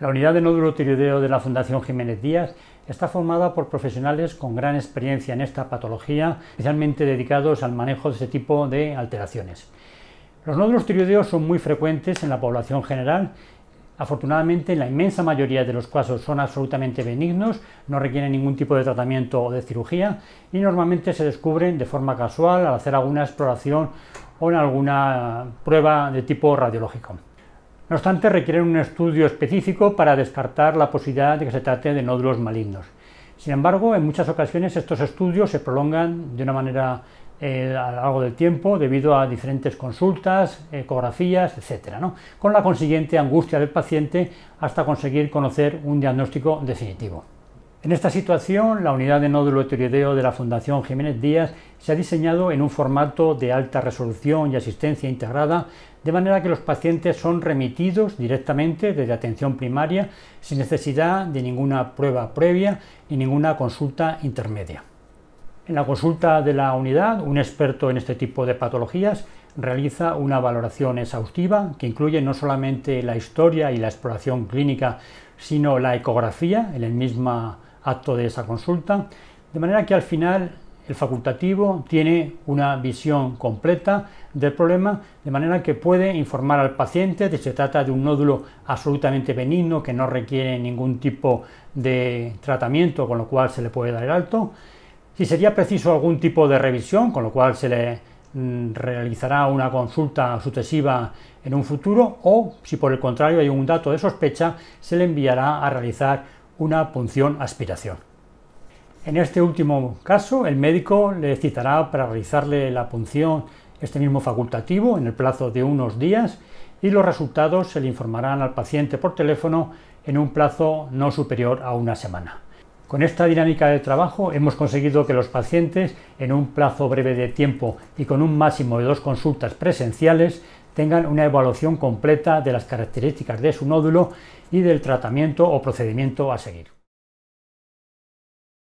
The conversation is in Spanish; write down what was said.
La unidad de nódulo tiroideo de la Fundación Jiménez Díaz está formada por profesionales con gran experiencia en esta patología, especialmente dedicados al manejo de este tipo de alteraciones. Los nódulos tiroideos son muy frecuentes en la población general. Afortunadamente, la inmensa mayoría de los casos son absolutamente benignos, no requieren ningún tipo de tratamiento o de cirugía y normalmente se descubren de forma casual al hacer alguna exploración o en alguna prueba de tipo radiológico. No obstante, requieren un estudio específico para descartar la posibilidad de que se trate de nódulos malignos. Sin embargo, en muchas ocasiones estos estudios se prolongan de una manera eh, a lo largo del tiempo debido a diferentes consultas, ecografías, etc., con la consiguiente angustia del paciente hasta conseguir conocer un diagnóstico definitivo. En esta situación, la unidad de nódulo heteroideo de la Fundación Jiménez Díaz se ha diseñado en un formato de alta resolución y asistencia integrada de manera que los pacientes son remitidos directamente desde atención primaria sin necesidad de ninguna prueba previa ni ninguna consulta intermedia. En la consulta de la unidad, un experto en este tipo de patologías realiza una valoración exhaustiva que incluye no solamente la historia y la exploración clínica, sino la ecografía en el mismo acto de esa consulta, de manera que al final el facultativo tiene una visión completa del problema, de manera que puede informar al paciente de que se trata de un nódulo absolutamente benigno que no requiere ningún tipo de tratamiento, con lo cual se le puede dar el alto. Si sería preciso algún tipo de revisión, con lo cual se le mm, realizará una consulta sucesiva en un futuro, o si por el contrario hay un dato de sospecha, se le enviará a realizar una punción aspiración. En este último caso, el médico le citará para realizarle la punción este mismo facultativo en el plazo de unos días y los resultados se le informarán al paciente por teléfono en un plazo no superior a una semana. Con esta dinámica de trabajo hemos conseguido que los pacientes, en un plazo breve de tiempo y con un máximo de dos consultas presenciales, tengan una evaluación completa de las características de su nódulo y del tratamiento o procedimiento a seguir.